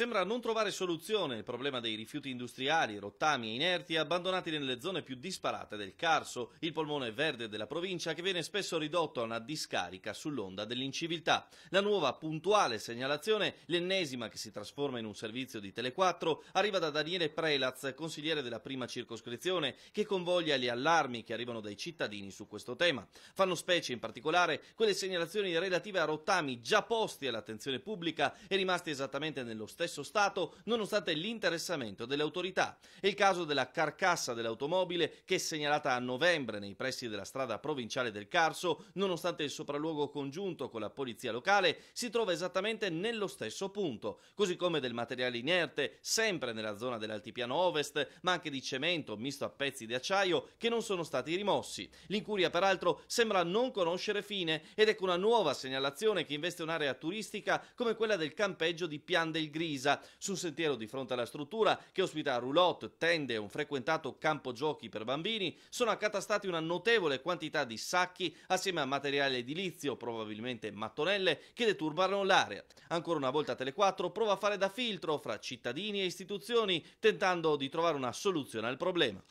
sembra non trovare soluzione il problema dei rifiuti industriali, rottami e inerti abbandonati nelle zone più disparate del Carso, il polmone verde della provincia che viene spesso ridotto a una discarica sull'onda dell'inciviltà. La nuova puntuale segnalazione, l'ennesima che si trasforma in un servizio di Tele4, arriva da Daniele Prelaz, consigliere della prima circoscrizione, che convoglia gli allarmi che arrivano dai cittadini su questo tema. Fanno specie in particolare quelle segnalazioni relative a rottami già posti all'attenzione pubblica e rimasti esattamente nello stesso stesso Stato nonostante l'interessamento delle autorità. È il caso della carcassa dell'automobile che è segnalata a novembre nei pressi della strada provinciale del Carso, nonostante il sopralluogo congiunto con la polizia locale, si trova esattamente nello stesso punto, così come del materiale inerte, sempre nella zona dell'altipiano ovest, ma anche di cemento misto a pezzi di acciaio che non sono stati rimossi. L'incuria peraltro sembra non conoscere fine ed ecco una nuova segnalazione che investe un'area turistica come quella del campeggio di Pian del Gris Pisa, un sentiero di fronte alla struttura che ospita roulotte, tende e un frequentato campo giochi per bambini, sono accatastati una notevole quantità di sacchi assieme a materiale edilizio, probabilmente mattonelle, che deturbarono l'area. Ancora una volta Tele4 prova a fare da filtro fra cittadini e istituzioni, tentando di trovare una soluzione al problema.